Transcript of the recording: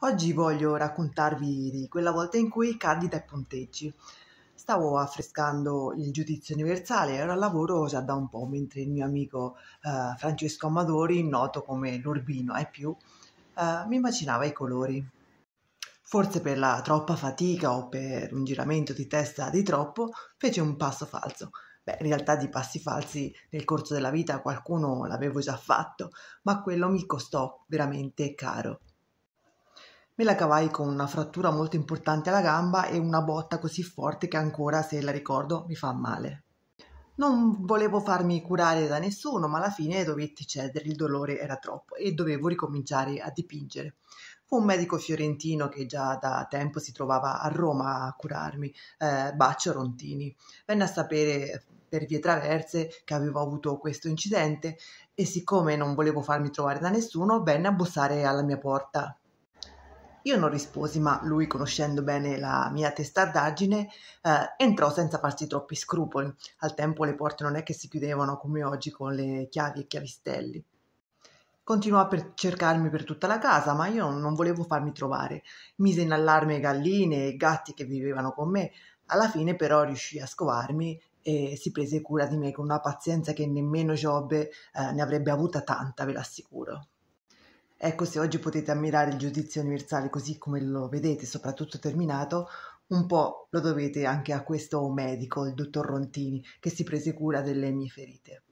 Oggi voglio raccontarvi di quella volta in cui caddi dai punteggi. Stavo affrescando il giudizio universale, ero al lavoro già da un po', mentre il mio amico eh, Francesco Amadori, noto come l'Urbino ai più, eh, mi immaginava i colori. Forse per la troppa fatica o per un giramento di testa di troppo, fece un passo falso. Beh, in realtà di passi falsi nel corso della vita qualcuno l'avevo già fatto, ma quello mi costò veramente caro. Me la cavai con una frattura molto importante alla gamba e una botta così forte che ancora, se la ricordo, mi fa male. Non volevo farmi curare da nessuno, ma alla fine dovetti cedere, il dolore era troppo e dovevo ricominciare a dipingere. Fu un medico fiorentino che già da tempo si trovava a Roma a curarmi, eh, Baccio Rontini. Venne a sapere per vie traverse che avevo avuto questo incidente e siccome non volevo farmi trovare da nessuno, venne a bussare alla mia porta. Io non risposi, ma lui, conoscendo bene la mia testardaggine, eh, entrò senza farsi troppi scrupoli. Al tempo le porte non è che si chiudevano come oggi con le chiavi e chiavistelli. Continuò a per cercarmi per tutta la casa, ma io non volevo farmi trovare. Mise in allarme galline e gatti che vivevano con me. Alla fine però riuscì a scovarmi e si prese cura di me con una pazienza che nemmeno Giobbe eh, ne avrebbe avuta tanta, ve l'assicuro. Ecco, se oggi potete ammirare il giudizio universale così come lo vedete, soprattutto terminato, un po' lo dovete anche a questo medico, il dottor Rontini, che si prese cura delle mie ferite.